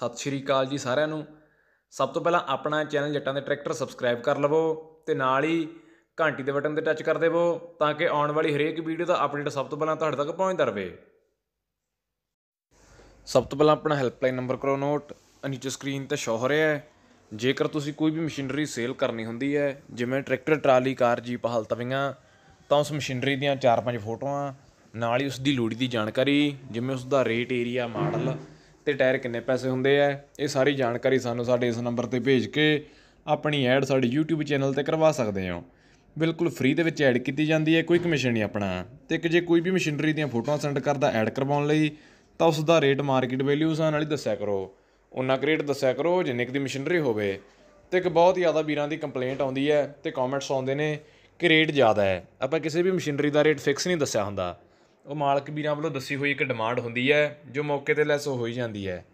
ਸਤਿ ਸ਼੍ਰੀ ਅਕਾਲ ਜੀ ਸਾਰਿਆਂ ਨੂੰ ਸਭ ਤੋਂ ਪਹਿਲਾਂ ਆਪਣਾ ਚੈਨਲ ਜੱਟਾਂ ਦੇ ਟਰੈਕਟਰ ਸਬਸਕ੍ਰਾਈਬ ਕਰ ਲਵੋ ਤੇ ਨਾਲ ਹੀ ਘੰਟੀ ਦੇ ਬਟਨ ਤੇ ਟੱਚ ਕਰ ਦੇਵੋ ਤਾਂ ਕਿ ਆਉਣ ਵਾਲੀ ਹਰੇਕ ਵੀਡੀਓ ਦਾ ਅਪਡੇਟ ਸਭ ਤੋਂ ਪਹਿਲਾਂ ਤੁਹਾਡੇ ਤੱਕ ਪਹੁੰਚਦਾ ਰਹੇ ਸਭ ਤੋਂ ਪਹਿਲਾਂ ਆਪਣਾ ਹੈਲਪਲਾਈਨ ਨੰਬਰ ਕਰੋ ਨੋਟ ਨੀਚੇ ਸਕਰੀਨ ਤੇ ਸ਼ੋ ਹੋ ਰਿਹਾ ਹੈ ਜੇਕਰ ਤੁਸੀਂ ਕੋਈ ਵੀ ਮਸ਼ੀਨਰੀ ਸੇਲ ਕਰਨੀ ਹੁੰਦੀ ਹੈ ਜਿਵੇਂ ਟਰੈਕਟਰ ਟਰਾਲੀ ਕਾਰ ਜੀਪ ਹਲਤਵੀਆਂ ਤਾਂ ਉਸ ਮਸ਼ੀਨਰੀ ਦੀਆਂ 4-5 ਫੋਟੋਆਂ ਨਾਲ ਹੀ ਉਸ ਦੀ ਲੋੜੀ ਦੀ ਜਾਣਕਾਰੀ ਜਿਵੇਂ ਉਸ ਦਾ ਰੇਟ ਏਰੀਆ ਮਾਡਲ ਤੇ ਟਾਇਰ ਕਿੰਨੇ ਪੈਸੇ ਹੁੰਦੇ ਆ ਇਹ ਸਾਰੀ ਜਾਣਕਾਰੀ ਸਾਨੂੰ ਸਾਡੇ ਇਸ ਨੰਬਰ ਤੇ ਭੇਜ ਕੇ ਆਪਣੀ ਐਡ ਸਾਡੇ YouTube ਚੈਨਲ ਤੇ ਕਰਵਾ ਸਕਦੇ ਹੋ ਬਿਲਕੁਲ ਫ੍ਰੀ ਦੇ ਵਿੱਚ ਐਡ ਕੀਤੀ ਜਾਂਦੀ ਹੈ ਕੋਈ ਕਮਿਸ਼ਨ ਨਹੀਂ ਆਪਣਾ ਤੇ ਕਿ ਜੇ ਕੋਈ ਵੀ ਮਸ਼ੀਨਰੀ ਦੀਆਂ ਫੋਟੋਆਂ ਸੈਂਡ ਕਰਦਾ ਐਡ ਕਰਵਾਉਣ ਲਈ ਤਾਂ ਉਸ ਦਾ ਰੇਟ ਮਾਰਕੀਟ ਵੈਲਿਊ ਨਾਲ ਵਾਲੀ ਦੱਸਿਆ ਕਰੋ ਉਹਨਾਂ ਕ੍ਰੇਟ ਦੱਸਿਆ ਕਰੋ ਜਿੰਨੇ ਕਿ ਦੀ ਮਸ਼ੀਨਰੀ ਹੋਵੇ ਤੇ ਇੱਕ ਬਹੁਤ ਜ਼ਿਆਦਾ ਵੀਰਾਂ ਦੀ ਕੰਪਲੇਂਟ ਆਉਂਦੀ ਹੈ ਤੇ ਕਮੈਂਟਸ ਆਉਂਦੇ ਨੇ ਕਿ ਰੇਟ ਜ਼ਿਆਦਾ ਹੈ ਆਪਾਂ ਕਿਸੇ ਵੀ ਮਸ਼ੀਨਰੀ ਦਾ ਰੇਟ ਫਿਕਸ ਨਹੀਂ ਦੱਸਿਆ ਹੁੰਦਾ ਉਹ ਮਾਲਕ ਵੀਰਾਂ ਵੱਲੋਂ ਦੱਸੀ ਹੋਈ ਇੱਕ ਡਿਮਾਂਡ ਹੁੰਦੀ ਹੈ ਜੋ ਮੌਕੇ ਤੇ ਲੈਸ ਹੋਈ ਜਾਂਦੀ ਹੈ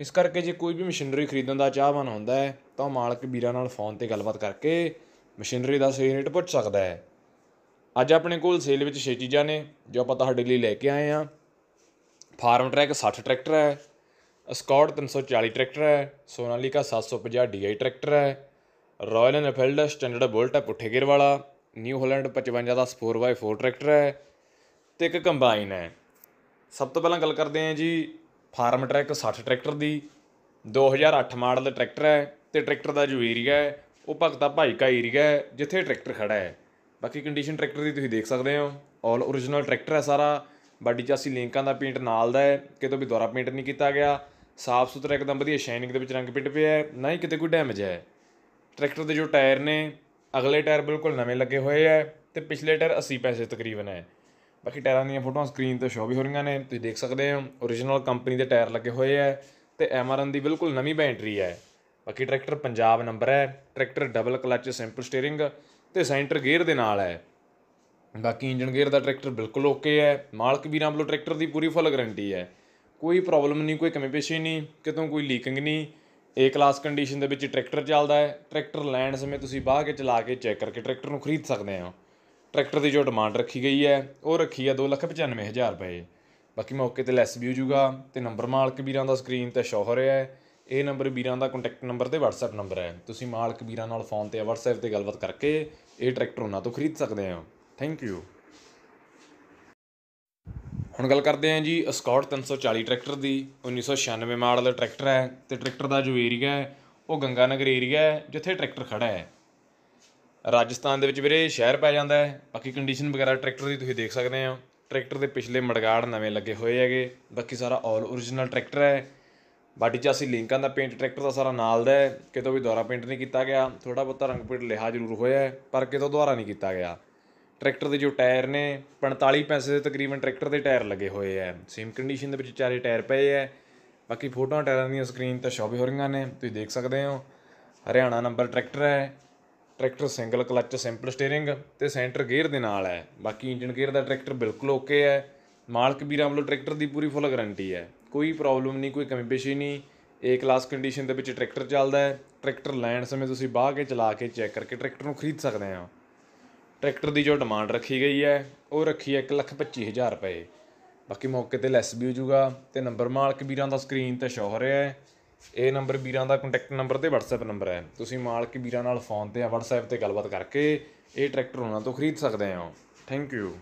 ਇਸ ਕਰਕੇ ਜੇ ਕੋਈ ਵੀ ਮਸ਼ੀਨਰੀ ਖਰੀਦਣ ਦਾ ਚਾਹਵਾਨ ਹੁੰਦਾ ਹੈ ਤਾਂ ਉਹ ਮਾਲਕ ਵੀਰਾਂ ਨਾਲ ਫੋਨ ਤੇ ਗੱਲਬਾਤ ਕਰਕੇ ਮਸ਼ੀਨਰੀ ਦਾ ਸਹੀ ਰੇਟ ਪੁੱਛ ਸਕਦਾ ਹੈ ਅੱਜ ਆਪਣੇ ਕੋਲ ਸੇਲ ਵਿੱਚ 6 ਚੀਜ਼ਾਂ ਨੇ ਜੋ ਆਪਾਂ ਤੁਹਾਡੇ ਲਈ ਲੈ ਕੇ ਆਏ ਆ ਫਾਰਮ ਟਰੈਕ 60 ਟਰੈਕਟਰ ਹੈ ਸਕਾਟ 340 ਟਰੈਕਟਰ ਹੈ ਸੋਨਾਲੀਕਾ 750 DI ਟਰੈਕਟਰ ਹੈ ਰਾਇਲ ਐਨਫੀਲਡ ਸਟੈਂਡਰਡ ਬੁਲਟ ਹੈ ਪੁੱਠੇ ਗੇਰ ਵਾਲਾ ਨਿਊ ਹਾਲੈਂਡ 55 ਦਾ 4x4 ਟਰੈਕਟਰ ਹੈ ਤੇ ਇੱਕ ਕੰਬਾਈਨ ਹੈ ਸਭ ਤੋਂ ਪਹਿਲਾਂ ਗੱਲ ਕਰਦੇ ਹਾਂ ਜੀ ਫਾਰਮ ਟਰੈਕ 60 ਟਰੈਕਟਰ ਦੀ 2008 ਮਾਡਲ ਦਾ ਮਾਡਲ ਟਰੈਕਟਰ ਹੈ ਤੇ ਟਰੈਕਟਰ ਦਾ ਜੋ ਏਰੀਆ ਹੈ ਉਹ ਭਗਤਾ ਭਾਈ ਕਾ ਏਰੀਆ ਹੈ ਜਿੱਥੇ ਟਰੈਕਟਰ ਖੜਾ ਹੈ ਬਾਕੀ ਕੰਡੀਸ਼ਨ ਟਰੈਕਟਰ ਦੀ ਤੁਸੀਂ ਦੇਖ ਸਕਦੇ ਹੋ ਆਲ origignal ਟਰੈਕਟਰ ਹੈ ਸਾਰਾ ਬਾਡੀ ਚਾਸੀ ਲਿੰਕਾਂ ਦਾ ਪੇਂਟ ਨਾਲ ਦਾ ਹੈ ਕਿਤੇ ਵੀ ਦੁਆਰਾ ਪੇਂਟ ਨਹੀਂ ਕੀਤਾ ਗਿਆ ਸਾਫ ਸੁਥਰਾ ਇੱਕਦਮ ਵਧੀਆ ਸ਼ਾਈਨਿੰਗ ਦੇ ਵਿੱਚ ਰੰਗ ਪਿੱਟ ਪਿਆ ਹੈ ਨਾ ਹੀ ਕਿਤੇ ਕੋਈ ਡੈਮੇਜ ਹੈ ਟਰੈਕਟਰ ਦੇ ਜੋ ਟਾਇਰ ਨੇ ਅਗਲੇ ਟਾਇਰ ਬਿਲਕੁਲ ਨਵੇਂ ਲੱਗੇ ਹੋਏ ਹੈ ਤੇ ਪਿਛਲੇ ਟਾਇਰ 80 ਪੈਸੇ ਤਕਰੀਬਨ ਹੈ ਬਾਕੀ ਟਾਇਰਾਂ ਦੀਆਂ ਫੋਟੋਆਂ ਸਕਰੀਨ ਤੇ ਸ਼ੋਅ ਵੀ ਹੋ ਰਹੀਆਂ ਨੇ ਤੁਸੀਂ ਦੇਖ ਸਕਦੇ ਹੋ origignal ਕੰਪਨੀ ਦੇ ਟਾਇਰ ਲੱਗੇ ਹੋਏ ਐ ਤੇ ਐਮਆਰਐਨ ਦੀ ਬਿਲਕੁਲ ਨਵੀਂ ਬੈਟਰੀ ਐ ਬਾਕੀ ਟਰੈਕਟਰ ਪੰਜਾਬ ਨੰਬਰ ਹੈ tractor double clutch simple steering ਤੇ ਸੈਂਟਰ ਗੇਅਰ ਦੇ ਨਾਲ ਹੈ ਬਾਕੀ ਇੰਜਨ ਗੇਅਰ ਦਾ ਟਰੈਕਟਰ ਬਿਲਕੁਲ ਓਕੇ ਹੈ ਮਾਲਕ ਵੀਰਾਂ ਵੱਲੋਂ ਟਰੈਕਟਰ ਦੀ ਪੂਰੀ ਫੁੱਲ ਗਾਰੰਟੀ ਹੈ ਕੋਈ ਪ੍ਰੋਬਲਮ ਨਹੀਂ ਕੋਈ ਕਮੀ ਪੇਸ਼ੀ ਨਹੀਂ ਕਿਤੋਂ ਕੋਈ ਲੀਕਿੰਗ ਨਹੀਂ ਏ ਕਲਾਸ ਕੰਡੀਸ਼ਨ ਦੇ ਵਿੱਚ ਟਰੈਕਟਰ ਚੱਲਦਾ ਹੈ ਟਰੈਕਟਰ ਲੈਣ ਸਮੇਂ ਤੁਸੀਂ ਬਾਹ ਕੇ ਚਲਾ ਕੇ ਚੈੱਕ ਕਰਕੇ ਟਰੈਕਟਰ ਨੂੰ ਖਰੀਦ ਸਕਦੇ ਹੋ ਟਰੈਕਟਰ ਦੀ ਜੋ ਡਿਮਾਂਡ ਰੱਖੀ ਗਈ ਹੈ ਉਹ ਰੱਖੀ ਹੈ 295000 ਰੁਪਏ ਬਾਕੀ ਮੌਕੇ ਤੇ ਲੈਸ ਵੀ ਹੋ ਤੇ ਨੰਬਰ ਮਾਲਕ ਵੀਰਾਂ ਦਾ ਸਕਰੀਨ ਤੇ ਸ਼ੋਅ ਹੋ ਰਿਹਾ ਹੈ ਇਹ ਨੰਬਰ ਵੀਰਾਂ ਦਾ ਕੰਟੈਕਟ ਨੰਬਰ ਤੇ WhatsApp ਨੰਬਰ ਹੈ ਤੁਸੀਂ ਮਾਲਕ ਵੀਰਾਂ ਨਾਲ ਫੋਨ ਤੇ WhatsApp ਤੇ ਗੱਲਬਾਤ ਕਰਕੇ ਇਹ ਟਰੈਕਟਰ ਉਹਨਾਂ ਤੋਂ ਖਰੀਦ ਸਕਦੇ ਹੋ ਥੈਂਕ ਯੂ ਹੁਣ ਗੱਲ ਕਰਦੇ ਹਾਂ ਜੀ ਸਕਾਟ 340 ਟਰੈਕਟਰ ਦੀ 1996 ਮਾਡਲ ਟਰੈਕਟਰ ਹੈ ਤੇ ਟਰੈਕਟਰ ਦਾ ਜੋ ਏਰੀਆ ਹੈ ਉਹ ਗੰਗਾਨਗਰ ਏਰੀਆ ਹੈ ਜਿੱਥੇ ਟਰੈਕਟਰ ਖੜਾ ਹੈ ਰਾਜਸਥਾਨ ਦੇ ਵਿੱਚ ਵੀਰੇ ਸ਼ਹਿਰ ਪੈ ਜਾਂਦਾ ਹੈ ਬਾਕੀ ਕੰਡੀਸ਼ਨ ਵਗੈਰਾ ਟਰੈਕਟਰ ਦੀ ਤੁਸੀਂ ਦੇਖ ਸਕਦੇ ਹੋ ਟਰੈਕਟਰ ਦੇ ਪਿਛਲੇ ਮੜਗਾੜ ਨਵੇਂ ਲੱਗੇ ਹੋਏ ਹੈਗੇ ਬਾਕੀ ਸਾਰਾ ਆਲ origignal ਟਰੈਕਟਰ ਹੈ ਬਾਡੀ 'ਚ ਅਸੀਂ ਲਿੰਕਾਂ ਦਾ ਪੇਂਟ ਟਰੈਕਟਰ ਦਾ ਸਾਰਾ ਨਾਲ ਦਾ ਹੈ ਕਿਤੋਂ ਵੀ ਦੁਆਰਾ ਪੇਂਟ ਨਹੀਂ ਕੀਤਾ ਗਿਆ ਥੋੜਾ ਬਹੁਤਾ ਰੰਗ ਪੇਂਟ ਲਿਹਾ ਜ਼ਰੂਰ ਹੋਇਆ ਹੈ ਪਰ ਕਿਤੋਂ ਦੁਆਰਾ ਨਹੀਂ ਕੀਤਾ ਗਿਆ ਟਰੈਕਟਰ ਦੇ ਜੋ ਟਾਇਰ ਨੇ 45 ਪੈਸੇ ਦੇ ਤਕਰੀਬਨ ਟਰੈਕਟਰ ਦੇ ਟਾਇਰ ਲੱਗੇ ਹੋਏ ਐ ਸੇਮ ਕੰਡੀਸ਼ਨ ਦੇ ਵਿੱਚ ਚਾਰੇ ਟਾਇਰ ਪਏ ਐ ਬਾਕੀ ਫੋਟੋਆਂ ਟਾਇਰਾਂ ਦੀਆਂ ਸਕਰੀਨ ਤੇ ਸ਼ੋਅ ਹੋ ਰਹੀਆਂ ਨੇ ਤੁਸੀਂ ਦੇਖ ਸਕਦੇ ਹੋ ਹਰਿਆਣਾ ਨੰਬਰ ਟਰੈਕਟਰ ਹੈ tractor single clutch simple steering ਤੇ ਸੈਂਟਰ ਗੇਅਰ ਦੇ ਨਾਲ ਹੈ ਬਾਕੀ ਇੰਜਨ ਗੇਅਰ ਦਾ ਟਰੈਕਟਰ ਬਿਲਕੁਲ ਓਕੇ ਹੈ ਮਾਲਕ ਵੀਰਾਂ ਵੱਲੋਂ ਟਰੈਕਟਰ ਦੀ ਪੂਰੀ ਫੁੱਲ ਗਾਰੰਟੀ ਹੈ ਕੋਈ ਪ੍ਰੋਬਲਮ ਨਹੀਂ ਕੋਈ ਕਮੀ ਪੇਸ਼ੀ ਨਹੀਂ ਏ ਕਲਾਸ ਕੰਡੀਸ਼ਨ ਦੇ ਵਿੱਚ ਟਰੈਕਟਰ ਚੱਲਦਾ ਹੈ ਟਰੈਕਟਰ ਲੈਣ ਸਮੇਂ ਤੁਸੀਂ ਬਾਹ ਕੇ ਚਲਾ ਕੇ ਚੈੱਕ ਕਰਕੇ ਟਰੈਕਟਰ ਨੂੰ ਖਰੀਦ ਸਕਦੇ ਆ ਟਰੈਕਟਰ ਦੀ ਜੋ ਡਿਮਾਂਡ ਰੱਖੀ ਗਈ ਹੈ ਉਹ ਰੱਖੀ ਹੈ 1,25,000 ਰੁਪਏ ਬਾਕੀ ਮੌਕੇ ਤੇ ਲੈਸ ਵੀ ਹੋ ਜਾਊਗਾ ਤੇ ਨੰਬਰ ਮਾਲਕ ਵੀਰਾਂ ਦਾ ਸਕਰੀਨ ਤੇ ਸ਼ੋ ਹੋ ਰਿਹਾ ਹੈ ਇਹ ਨੰਬਰ ਵੀਰਾਂ ਦਾ ਕੰਟੈਕਟ ਨੰਬਰ ਤੇ WhatsApp ਨੰਬਰ ਹੈ ਤੁਸੀਂ ਮਾਲਕ ਵੀਰਾਂ ਨਾਲ ਫੋਨ ਤੇ ਜਾਂ WhatsApp ਤੇ ਗੱਲਬਾਤ ਕਰਕੇ ਇਹ ਟਰੈਕਟਰ ਉਹਨਾਂ ਤੋਂ ਖਰੀਦ ਸਕਦੇ ਹੋ ਥੈਂਕ ਯੂ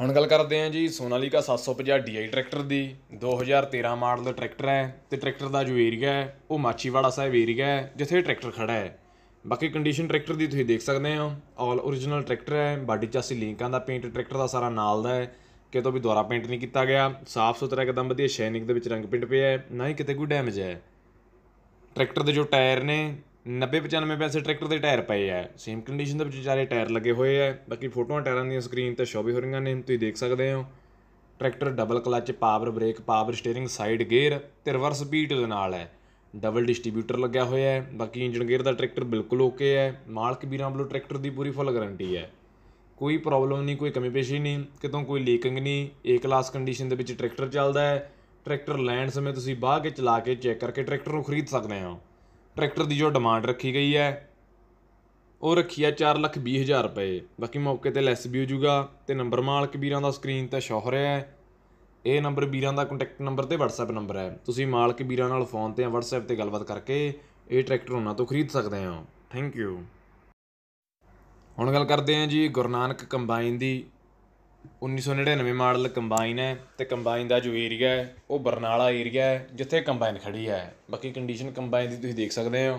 ਹੁਣ ਗੱਲ ਕਰਦੇ ਹਾਂ ਜੀ ਸੋਨਾਲੀਕਾ 750 DI ਟਰੈਕਟਰ ਦੀ 2013 ਮਾਡਲ ਦਾ ਟਰੈਕਟਰ ਹੈ ਤੇ ਟਰੈਕਟਰ ਦਾ ਜੋ ਏਰੀਆ ਹੈ ਉਹ ਮਾਚੀਵਾੜਾ ਸਾਹਿਬ ਏਰੀਆ ਹੈ ਜਿੱਥੇ ਟਰੈਕਟਰ ਖੜਾ ਹੈ ਬਾਕੀ ਕੰਡੀਸ਼ਨ ਟਰੈਕਟਰ ਦੀ ਤੁਸੀਂ ਦੇਖ ਸਕਦੇ ਹੋ ਆਲ origignal ਟਰੈਕਟਰ ਹੈ ਬਾਡੀ ਚਾਸੀ ਲਿੰਕਾਂ ਦਾ ਪੇਂਟ ਟਰੈਕਟਰ ਦਾ ਸਾਰਾ ਨਾਲ ਦਾ ਹੈ ਕਿ ਤੋਂ ਵੀ ਦੁਆਰਾ ਪੇਂਟ ਨਹੀਂ ਕੀਤਾ ਗਿਆ ਸਾਫ਼ ਸੁਥਰਾ ਇੱਕਦਮ ਵਧੀਆ ਸ਼ੈਨਿੰਗ ਦੇ ਵਿੱਚ ਰੰਗ ਪਿੰਟ ਪਿਆ ਹੈ ਨਾ ਹੀ ਕਿਤੇ ਕੋਈ ਡੈਮੇਜ ਹੈ ਟਰੈਕਟਰ ਦੇ ਜੋ ਟਾਇਰ ਨੇ 90 95 ਪੈਸੇ ਟਰੈਕਟਰ ਦੇ ਟਾਇਰ ਪਏ ਆ ਸੇਮ ਕੰਡੀਸ਼ਨ ਦੇ ਵਿੱਚ ਚਾਰੇ ਟਾਇਰ ਲੱਗੇ ਹੋਏ ਆ ਬਾਕੀ ਫੋਟੋਆਂ ਟਾਇਰਾਂ ਦੀਆਂ ਸਕਰੀਨ ਤੇ ਸ਼ੋ ਵੀ ਹੋ ਰਹੀਆਂ ਨੇ ਤੁਸੀਂ ਦੇਖ ਸਕਦੇ ਹੋ tractor double clutch power brake power steering side gear ਤੇ ਰਿਵਰਸ ਬੀਟ ਦੇ ਨਾਲ ਹੈ ਡਬਲ ਡਿਸਟ੍ਰੀਬਿਊਟਰ ਲੱਗਿਆ ਹੋਇਆ ਹੈ ਬਾਕੀ ਇੰਜਨ ਗੇਅਰ ਦਾ ਟਰੈਕਟਰ ਬਿਲਕੁਲ ਓਕੇ ਹੈ ਮਾਲਕ ਵੀਰਾਂ ਵੱਲੋਂ ਟਰੈਕਟਰ ਦੀ ਪੂਰੀ ਫੁੱਲ ਗਾਰੰਟੀ ਹੈ ਕੋਈ ਪ੍ਰੋਬਲਮ ਨਹੀਂ ਕੋਈ ਕਮੀ ਪੇਸ਼ੀ ਨਹੀਂ ਕਿਤੋਂ ਕੋਈ ਲੀਕਿੰਗ ਨਹੀਂ ਏ ਕਲਾਸ ਕੰਡੀਸ਼ਨ ਦੇ ਵਿੱਚ ਟਰੈਕਟਰ ਚੱਲਦਾ ਹੈ ਟਰੈਕਟਰ ਲੈਣ ਸਮੇਂ ਤੁਸੀਂ ਬਾਹ ਕੇ ਚਲਾ ਕੇ ਚੈੱਕ ਕਰਕੇ ਟਰੈਕਟਰ ਨੂੰ ਖਰੀਦ ਸਕਦੇ ਹੋ ਟਰੈਕਟਰ ਦੀ ਜੋ ਡਿਮਾਂਡ ਰੱਖੀ ਗਈ ਹੈ ਉਹ ਰੱਖੀ ਆ 4 ਲੱਖ 20 ਹਜ਼ਾਰ ਰੁਪਏ ਬਾਕੀ ਮੌਕੇ ਤੇ ਲੈਸ ਵੀ ਹੋ ਜਾਊਗਾ ਤੇ ਨੰਬਰ ਮਾਲਕ ਵੀਰਾਂ ਦਾ ਸਕਰੀਨ ਤੇ ਸ਼ੋਹ ਰਿਹਾ ਹੈ ਇਹ ਨੰਬਰ ਵੀਰਾਂ ਦਾ ਕੰਟੈਕਟ ਨੰਬਰ ਤੇ WhatsApp ਨੰਬਰ ਹੈ ਤੁਸੀਂ ਮਾਲਕ ਵੀਰਾਂ ਨਾਲ ਫੋਨ ਤੇ ਜਾਂ WhatsApp ਤੇ ਗੱਲਬਾਤ ਕਰਕੇ ਇਹ ਟਰੈਕਟਰ ਉਹਨਾਂ ਤੋਂ ਖਰੀਦ ਸਕਦੇ ਹੋ ਥੈਂਕ ਯੂ ਹੁਣ ਗੱਲ ਕਰਦੇ ਆਂ ਜੀ ਗੁਰੂ ਨਾਨਕ ਕੰਬਾਈਨ ਦੀ 1999 ਮਾਡਲ ਕੰਬਾਈਨ ਹੈ ਤੇ ਕੰਬਾਈਨ ਦਾ ਜੋ ਏਰੀਆ ਹੈ ਉਹ ਬਰਨਾਲਾ ਏਰੀਆ ਹੈ ਜਿੱਥੇ ਕੰਬਾਈਨ ਖੜੀ ਹੈ ਬਾਕੀ ਕੰਡੀਸ਼ਨ ਕੰਬਾਈਨ ਦੀ ਤੁਸੀਂ ਦੇਖ ਸਕਦੇ ਹੋ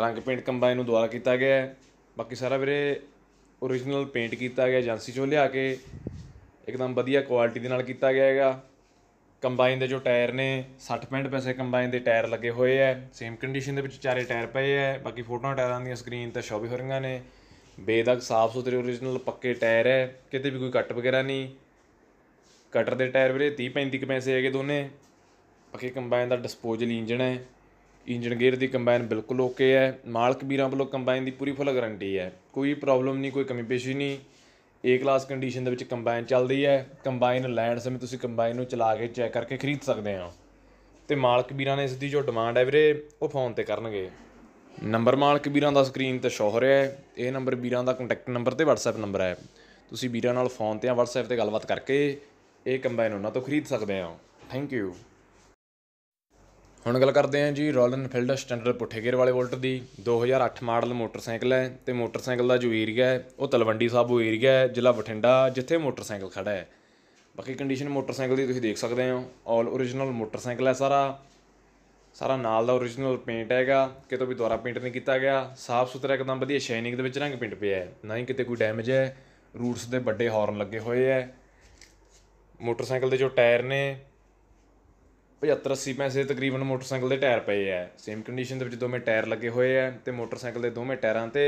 ਰੰਗ ਪੇਂਟ ਕੰਬਾਈਨ ਨੂੰ ਦੁਆਰਾ ਕੀਤਾ ਗਿਆ ਹੈ ਬਾਕੀ ਸਾਰਾ ਵੀਰੇ origignal ਪੇਂਟ ਕੀਤਾ ਗਿਆ ਏਜੰਸੀ ਚੋਂ ਲਿਆ ਕੇ ਇੱਕਦਮ ਵਧੀਆ ਕੁਆਲਿਟੀ ਦੇ ਨਾਲ ਕੀਤਾ ਗਿਆ ਹੈਗਾ ਕੰਬਾਈਨ ਦੇ ਜੋ ਟਾਇਰ ਨੇ 60-65 ਪੈਸੇ ਕੰਬਾਈਨ ਦੇ ਟਾਇਰ ਲੱਗੇ ਹੋਏ ਐ ਸੇਮ ਕੰਡੀਸ਼ਨ ਦੇ ਵਿੱਚ ਚਾਰੇ ਟਾਇਰ ਪਏ ਐ ਬਾਕੀ ਫੋਟੋਆਂ ਟਾਇਰਾਂ ਦੀਆਂ ਸਕਰੀਨ ਤੇ ਸ਼ੋ ਵੀ ਹੋ ਰਹੀਆਂ ਨੇ ਬੇਦਾਗ ਸਾਫ ਸੁਥਰੇ オリジナル ਪੱਕੇ ਟਾਇਰ ਹੈ ਕਿਤੇ ਵੀ ਕੋਈ ਕੱਟ ਵਗੈਰਾ ਨਹੀਂ ਕਟਰ ਦੇ ਟਾਇਰ ਵੀਰੇ 30 35 ਪੈਸੇ ਹੈਗੇ ਦੋਨੇ ਪੱਕੇ ਕੰਬਾਈਨ ਦਾ ਡਿਸਪੋਜ਼ਲ ਇੰਜਣ ਹੈ ਇੰਜਨ ਗੇਅਰ ਦੀ ਕੰਬਾਈਨ ਬਿਲਕੁਲ ਓਕੇ ਹੈ ਮਾਲਕ ਵੀਰਾਂ ਵੱਲੋਂ ਕੰਬਾਈਨ ਦੀ ਪੂਰੀ ਫੁੱਲ ਗਾਰੰਟੀ ਹੈ ਕੋਈ ਪ੍ਰੋਬਲਮ ਨਹੀਂ ਕੋਈ ਕਮੀ ਪੇਸ਼ੀ ਨਹੀਂ ਏ ਕਲਾਸ ਕੰਡੀਸ਼ਨ ਦੇ ਵਿੱਚ ਕੰਬਾਈਨ ਚੱਲਦੀ ਹੈ ਕੰਬਾਈਨ ਲੈਂਡ ਸਮੇਂ ਤੁਸੀਂ ਕੰਬਾਈਨ ਨੂੰ ਚਲਾ ਕੇ ਚੈੱਕ ਕਰਕੇ ਖਰੀਦ ਸਕਦੇ ਹੋ ਤੇ ਮਾਲਕ ਵੀਰਾਂ ਨੇ ਇਸ ਦੀ ਜੋ ਡਿਮਾਂਡ ਹੈ ਵੀਰੇ ਉਹ ਫੋਨ ਤੇ ਕਰਨਗੇ ਨੰਬਰ ਮਾਲਕ ਵੀਰਾਂ ਦਾ ਸਕਰੀਨ ਤੇ ਸ਼ੋਅ ਰਿਹਾ ਹੈ ਇਹ ਨੰਬਰ ਵੀਰਾਂ ਦਾ ਕੰਟੈਕਟ ਨੰਬਰ ਤੇ WhatsApp ਨੰਬਰ ਹੈ ਤੁਸੀਂ ਵੀਰਾਂ ਨਾਲ ਫੋਨ ਤੇ ਜਾਂ WhatsApp ਤੇ ਗੱਲਬਾਤ ਕਰਕੇ ਇਹ ਕੰਬਾਈਨ ਉਹਨਾਂ ਤੋਂ ਖਰੀਦ ਸਕਦੇ ਹੋ ਥੈਂਕ ਯੂ ਹੁਣ ਗੱਲ ਕਰਦੇ ਹਾਂ ਜੀ ਰੋਲਨ ਫੀਲਡ ਸਟੈਂਡਰਡ ਪੁੱਠੇ ਵਾਲੇ ਵੋਲਟ ਦੀ 2008 ਮਾਡਲ ਮੋਟਰਸਾਈਕਲ ਹੈ ਤੇ ਮੋਟਰਸਾਈਕਲ ਦਾ ਜੋ ਏਰੀਆ ਹੈ ਉਹ ਤਲਵੰਡੀ ਸਾਹਿਬ ਉਹ ਏਰੀਆ ਹੈ ਜ਼ਿਲ੍ਹਾ ਬਠਿੰਡਾ ਜਿੱਥੇ ਮੋਟਰਸਾਈਕਲ ਖੜਾ ਹੈ ਬਾਕੀ ਕੰਡੀਸ਼ਨ ਮੋਟਰਸਾਈਕਲ ਦੀ ਤੁਸੀਂ ਦੇਖ ਸਕਦੇ ਹੋ ਆਲ origignal ਮੋਟਰਸਾਈਕਲ ਹੈ ਸਾਰਾ ਸਾਰਾ ਨਾਲ ਦਾ origignal ਪੇਂਟ ਹੈਗਾ ਕਿਤੇ ਵੀ ਦੁਬਾਰਾ ਪੇਂਟ ਨਹੀਂ ਕੀਤਾ ਗਿਆ ਸਾਫ ਸੁਥਰਾ ਇੱਕਦਮ ਵਧੀਆ ਸ਼ਾਈਨਿੰਗ ਦੇ ਵਿੱਚ ਰੰਗ ਪਿੰਟ ਪਿਆ ਹੈ ਨਾ ਹੀ ਕਿਤੇ ਕੋਈ ਡੈਮੇਜ ਹੈ ਰੂਟਸ ਦੇ ਵੱਡੇ ਹਾਰਨ ਲੱਗੇ ਹੋਏ ਹੈ ਮੋਟਰਸਾਈਕਲ ਦੇ ਜੋ ਟਾਇਰ ਨੇ 75 80 ਪੈਸੇ ਤਕਰੀਬਨ ਮੋਟਰਸਾਈਕਲ ਦੇ ਟਾਇਰ ਪਏ ਐ ਸੇਮ ਕੰਡੀਸ਼ਨ ਦੇ ਵਿੱਚ ਦੋਵੇਂ ਟਾਇਰ ਲੱਗੇ ਹੋਏ ਐ ਤੇ ਮੋਟਰਸਾਈਕਲ ਦੇ ਦੋਵੇਂ ਟਾਇਰਾਂ ਤੇ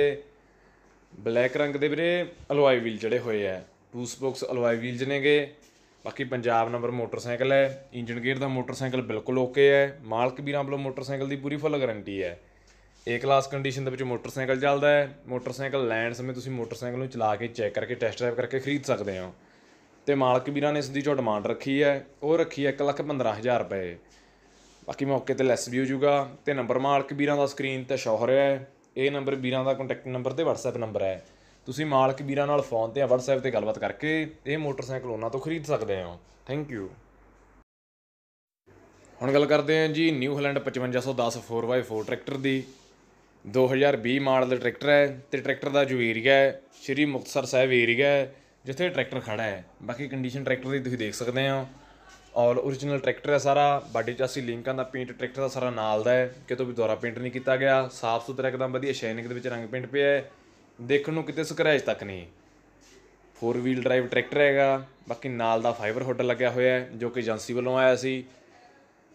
ਬਲੈਕ ਰੰਗ ਦੇ ਵੀਰੇ ਅਲੋਏ ਵੀਲ ਜੜੇ ਹੋਏ ਐ ਟੂ ਸਪੋਕਸ ਅਲੋਏ ਵੀਲ ਜਨੇਗੇ ਬਾਕੀ ਪੰਜਾਬ ਨੰਬਰ ਮੋਟਰਸਾਈਕਲ ਹੈ ਇੰਜਨ ਗੇਅਰ ਦਾ ਮੋਟਰਸਾਈਕਲ ਬਿਲਕੁਲ ਓਕੇ ਹੈ ਮਾਲਕ ਵੀਰਾਂ ਵੱਲੋਂ ਮੋਟਰਸਾਈਕਲ ਦੀ ਪੂਰੀ ਫੁੱਲ ਗਾਰੰਟੀ ਹੈ ਏ ਕਲਾਸ ਕੰਡੀਸ਼ਨ ਦੇ ਵਿੱਚ ਮੋਟਰਸਾਈਕਲ ਚੱਲਦਾ ਹੈ ਮੋਟਰਸਾਈਕਲ ਲੈਣ ਸਮੇਂ ਤੁਸੀਂ ਮੋਟਰਸਾਈਕਲ ਨੂੰ ਚਲਾ ਕੇ ਚੈੱਕ ਕਰਕੇ ਟੈਸਟ ਡਰਾਈਵ ਕਰਕੇ ਖਰੀਦ ਸਕਦੇ ਹੋ ਤੇ ਮਾਲਕ ਵੀਰਾਂ ਨੇ ਇਸ ਦੀ ਜੋ ਡਿਮਾਂਡ ਰੱਖੀ ਹੈ ਉਹ ਰੱਖੀ ਹੈ 115000 ਰੁਪਏ ਬਾਕੀ ਮੌਕੇ ਤੇ ਲੈਸ ਵੀ ਹੋ ਜਾਊਗਾ ਤੇ ਨੰਬਰ ਮਾਲਕ ਵੀਰਾਂ ਦਾ ਸਕਰੀਨ ਤੇ ਸ਼ੋਅ ਹੋ ਰਿਹਾ ਹੈ ਇਹ ਨੰਬਰ ਵੀਰਾਂ ਦਾ ਕੰਟੈਕਟ ਨੰਬਰ ਤੇ WhatsApp ਨੰਬਰ ਹੈ ਤੁਸੀਂ ਮਾਲਕ ਵੀਰਾਂ ਨਾਲ ਫੋਨ ਤੇ ਜਾਂ WhatsApp ਤੇ ਗੱਲਬਾਤ ਕਰਕੇ ਇਹ ਮੋਟਰਸਾਈਕਲ ਉਹਨਾਂ ਤੋਂ ਖਰੀਦ ਸਕਦੇ ਹੋ ਥੈਂਕ ਯੂ ਹੁਣ ਗੱਲ ਕਰਦੇ ਹਾਂ ਜੀ ਨਿਊ ਹਲੈਂਡ 5510 4x4 ਟਰੈਕਟਰ ਦੀ 2020 ਮਾਡਲ ਦਾ ਟਰੈਕਟਰ ਹੈ ਤੇ ਟਰੈਕਟਰ ਦਾ ਜੋ ਏਰੀਆ ਹੈ ਸ਼੍ਰੀ ਮੁਕਤਸਰ ਸਾਹਿਬ ਏਰੀਆ ਹੈ ਜਿੱਥੇ ਟਰੈਕਟਰ ਖੜਾ ਹੈ ਬਾਕੀ ਕੰਡੀਸ਼ਨ ਟਰੈਕਟਰ ਦੀ ਤੁਸੀਂ ਦੇਖ ਸਕਦੇ ਹੋ ਔਰ origignal ਟਰੈਕਟਰ ਹੈ ਸਾਰਾ ਬਾਡੀ ਚਾਸੀ ਲਿੰਕਾਂ ਦਾ ਪੇਂਟ ਟਰੈਕਟਰ ਦਾ ਸਾਰਾ ਨਾਲ ਦਾ ਹੈ ਕਿਤੋਂ ਵੀ ਦੁਆਰਾ ਪੇਂਟ ਨਹੀਂ ਕੀਤਾ ਗਿਆ ਸਾਫ਼ ਸੁਥਰਾ ਇੱਕਦਮ ਵਧੀਆ ਸ਼ੈਨਿੰਗ ਦੇ ਵਿੱਚ ਰੰਗ ਪੇਂਟ ਪਿਆ ਹੈ ਦੇਖਣ ਨੂੰ ਕਿਤੇ ਸਕ੍ਰੈਚ ਤੱਕ ਨਹੀਂ ਫੋਰ ਵੀਲ ਡਰਾਈਵ ਟਰੈਕਟਰ ਹੈਗਾ ਬਾਕੀ ਨਾਲ ਦਾ ਫਾਈਬਰ ਹੁੱਡ ਲੱਗਿਆ ਹੋਇਆ ਜੋ ਕਿ ਏਜੰਸੀ ਵੱਲੋਂ ਆਇਆ ਸੀ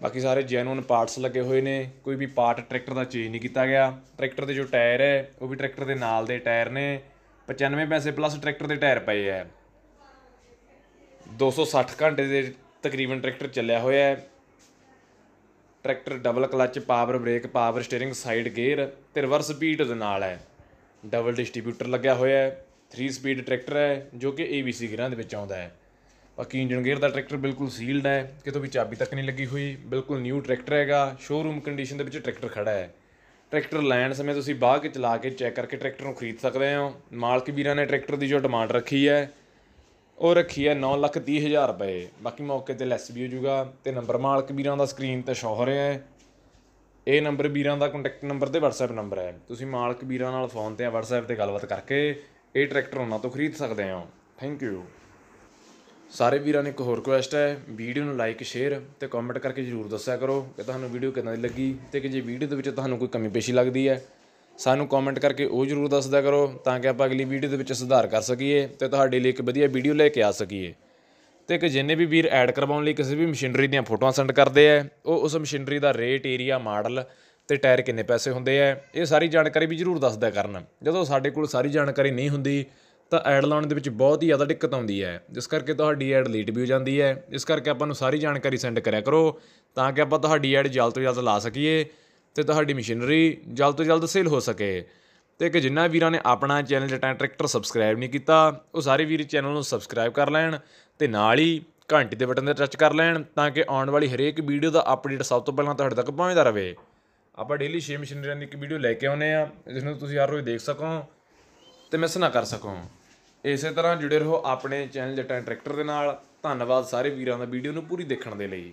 ਬਾਕੀ ਸਾਰੇ ਜੈਨੂਨ ਪਾਰਟਸ ਲੱਗੇ ਹੋਏ ਨੇ ਕੋਈ ਵੀ ਪਾਰਟ ਟਰੈਕਟਰ ਦਾ ਚੇਂਜ ਨਹੀਂ ਕੀਤਾ ਗਿਆ ਟਰੈਕਟਰ ਦੇ ਜੋ ਟਾਇਰ ਹੈ ਉਹ ਵੀ ਟਰੈਕਟਰ ਦੇ ਨਾਲ ਦੇ ਟਾਇਰ ਨੇ 95 ਪੈਸੇ ਪਲੱਸ ਟਰੈਕਟਰ ਦੇ ਟਾਇਰ ਪਏ ਐ 260 ਘੰਟੇ ਦੇ ਤਕਰੀਬਨ ਟਰੈਕਟਰ ਚੱਲਿਆ ਹੋਇਆ ਹੈ tractor double clutch power brake power steering side gear ਤੇ ਰਿਵਰਸ ਸਪੀਡ ਦੇ ਨਾਲ ਹੈ ਡਬਲ ਡਿਸਟ੍ਰੀਬਿਊਟਰ ਲੱਗਿਆ ਹੋਇਆ ਹੈ 3 ਸਪੀਡ ਟਰੈਕਟਰ ਹੈ ਜੋ ਕਿ ABC ਗੇਅਰਾਂ ਦੇ ਵਿੱਚ ਆਉਂਦਾ ਹੈ ਬਾਕੀ ਇੰਜਨ ਗੇਅਰ ਦਾ ਟਰੈਕਟਰ ਬਿਲਕੁਲ ਸੀਲਡ ਹੈ ਕਿਤੋਂ ਵੀ ਚਾਬੀ ਤੱਕ ਨਹੀਂ ਲੱਗੀ ਹੋਈ ਬਿਲਕੁਲ ਨਿਊ ਟਰੈਕਟਰ ਹੈਗਾ ਸ਼ੋਰੂਮ ਕੰਡੀਸ਼ਨ ਦੇ ਵਿੱਚ ਟਰੈਕਟਰ ਖੜਾ ਹੈ ਟਰੈਕਟਰ ਲੈਣ ਸਮੇਂ ਤੁਸੀਂ ਬਾਹਰ ਕੇ ਚਲਾ ਕੇ ਚੈੱਕ ਕਰਕੇ ਟਰੈਕਟਰ ਨੂੰ ਖਰੀਦ ਸਕਦੇ ਹੋ ਮਾਲਕ ਵੀਰਾਂ ਨੇ ਟਰੈਕਟਰ ਦੀ ਜੋ ਡਿਮਾਂਡ ਰੱਖੀ ਹੈ ਉਹ ਰੱਖੀ ਹੈ 9 ਲੱਖ 30 ਹਜ਼ਾਰ ਰੁਪਏ ਬਾਕੀ ਮੌਕੇ ਤੇ ਲੈਸ ਵੀ ਹੋ ਜਾਊਗਾ ਤੇ ਨੰਬਰ ਮਾਲਕ ਵੀਰਾਂ ਦਾ ਸਕਰੀਨ ਤੇ ਸ਼ੋ ਹੋ ਰਿਹਾ ਹੈ ਇਹ ਨੰਬਰ ਵੀਰਾਂ ਦਾ ਕੰਟੈਕਟ ਨੰਬਰ ਤੇ WhatsApp ਨੰਬਰ ਹੈ ਤੁਸੀਂ ਮਾਲਕ ਵੀਰਾਂ ਨਾਲ ਫੋਨ ਤੇ ਜਾਂ WhatsApp ਤੇ ਗੱਲਬਾਤ ਕਰਕੇ ਇਹ ਟਰੈਕਟਰ ਉਹਨਾਂ ਤੋਂ ਖਰੀਦ ਸਕਦੇ ਹੋ ਥੈਂਕ ਯੂ ਸਾਰੇ ਵੀਰਾਂ ਨੇ ਇੱਕ ਹੋਰ ਰਿਕੁਐਸਟ ਹੈ ਵੀਡੀਓ ਨੂੰ ਲਾਈਕ ਸ਼ੇਅਰ ਤੇ ਕਮੈਂਟ ਕਰਕੇ ਜਰੂਰ ਦੱਸਿਆ ਕਰੋ ਕਿ ਤੁਹਾਨੂੰ ਵੀਡੀਓ ਕਿੰਨਾ ਦੀ ਲੱਗੀ ਤੇ ਕਿ ਜੇ ਵੀਡੀਓ ਦੇ ਵਿੱਚ ਤੁਹਾਨੂੰ ਕੋਈ ਕਮੀ ਪੇਸ਼ੀ ਲੱਗਦੀ ਹੈ ਸਾਨੂੰ ਕਮੈਂਟ ਕਰਕੇ ਉਹ ਜਰੂਰ ਦੱਸਦਿਆ ਕਰੋ ਤਾਂ ਕਿ ਆਪਾਂ ਅਗਲੀ ਵੀਡੀਓ ਦੇ ਵਿੱਚ ਸੁਧਾਰ ਕਰ ਸਕੀਏ ਤੇ ਤੁਹਾਡੇ ਲਈ ਇੱਕ ਵਧੀਆ ਵੀਡੀਓ ਲੈ ਕੇ ਆ ਸਕੀਏ ਤੇ ਕਿ ਜਿੰਨੇ ਵੀ ਵੀਰ ਐਡ ਕਰਵਾਉਣ ਲਈ ਕਿਸੇ ਵੀ ਮਸ਼ੀਨਰੀ ਦੀਆਂ ਫੋਟੋਆਂ ਸੈਂਡ ਕਰਦੇ ਆ ਉਹ ਉਸ ਮਸ਼ੀਨਰੀ ਦਾ ਰੇਟ ਏਰੀਆ ਮਾਡਲ ਤੇ ਟਾਇਰ ਕਿੰਨੇ ਪੈਸੇ ਹੁੰਦੇ ਆ ਇਹ ਸਾਰੀ ਜਾਣਕਾਰੀ ਵੀ ਜ਼ਰੂਰ ਦੱਸਦਾ ਕਰਨ ਜਦੋਂ ਸਾਡੇ ਕੋਲ ਸਾਰੀ ਜਾਣਕਾਰੀ ਨਹੀਂ ਹੁੰਦੀ ਤਾਂ ਐਡ ਲਾਉਣ ਦੇ ਵਿੱਚ ਬਹੁਤ ਹੀ ਜ਼ਿਆਦਾ ਦਿੱਕਤ ਆਉਂਦੀ ਹੈ ਜਿਸ ਕਰਕੇ ਤੁਹਾਡੀ ਐਡ ਲੇਟ ਵੀ ਹੋ ਜਾਂਦੀ ਹੈ ਇਸ ਕਰਕੇ ਆਪਾਂ ਨੂੰ ਸਾਰੀ ਜਾਣਕਾਰੀ ਸੈਂਡ ਕਰਿਆ ਕਰੋ ਤਾਂ ਕਿ ਆਪਾਂ ਤੁਹਾਡੀ ਐਡ ਜਲਦ ਤੋਂ ਜਲਦ ਲਾ ਸਕੀਏ ਤੇ ਤੁਹਾਡੀ ਮਸ਼ੀਨਰੀ ਜਲਦ ਤੋਂ ਜਲਦ ਸੇਲ ਹੋ ਸਕੇ ਤੇ ਕਿ ਜਿੰਨਾ ਵੀਰਾਂ ਨੇ ਆਪਣਾ ਚੈਨਲ ਜਟਾ ਟਰੈਕਟਰ ਸਬਸਕ੍ਰਾਈਬ ਨਹੀਂ ਕੀਤਾ ਉਹ ਸਾਰੇ ਵੀਰ ਚੈਨਲ ਨੂੰ ਸਬਸਕ੍ਰਾਈਬ ਕਰ ਲੈਣ ਤੇ ਨਾਲ ਹੀ ਘੰਟੀ ਦੇ ਬਟਨ ਤੇ ਟੱਚ ਕਰ ਲੈਣ ਤਾਂ ਕਿ ਆਉਣ ਵਾਲੀ ਹਰੇਕ ਵੀਡੀਓ ਦਾ ਅਪਡੇਟ ਸਭ ਤੋਂ ਪਹਿਲਾਂ ਤੁਹਾਡੇ ਤੱਕ ਪਹੁੰਚਦਾ ਰਹੇ ਆਪਾਂ ਡੇਲੀ ਸ਼ੇਮ ਮਸ਼ੀਨਰੀਆਂ ਦੀ ਇੱਕ ਵੀਡੀਓ ਲੈ ਕੇ ਆਉਨੇ ਆ ਜਿਸ ਨੂੰ ਤੁਸੀਂ ਹਰ ਰੋਜ਼ ਦੇਖ ਸਕੋ ਤੇ ਮਿਸ ਨਾ ਕਰ ਸਕੋ ਇਸੇ ਤਰ੍ਹਾਂ ਜੁੜੇ ਰਹੋ ਆਪਣੇ ਚੈਨਲ ਜਟਾ ਟਰੈਕਟਰ ਦੇ ਨਾਲ ਧੰਨਵਾਦ ਸਾਰੇ ਵੀਰਾਂ ਦਾ ਵੀਡੀਓ ਨੂੰ ਪੂਰੀ ਦੇਖਣ ਦੇ ਲਈ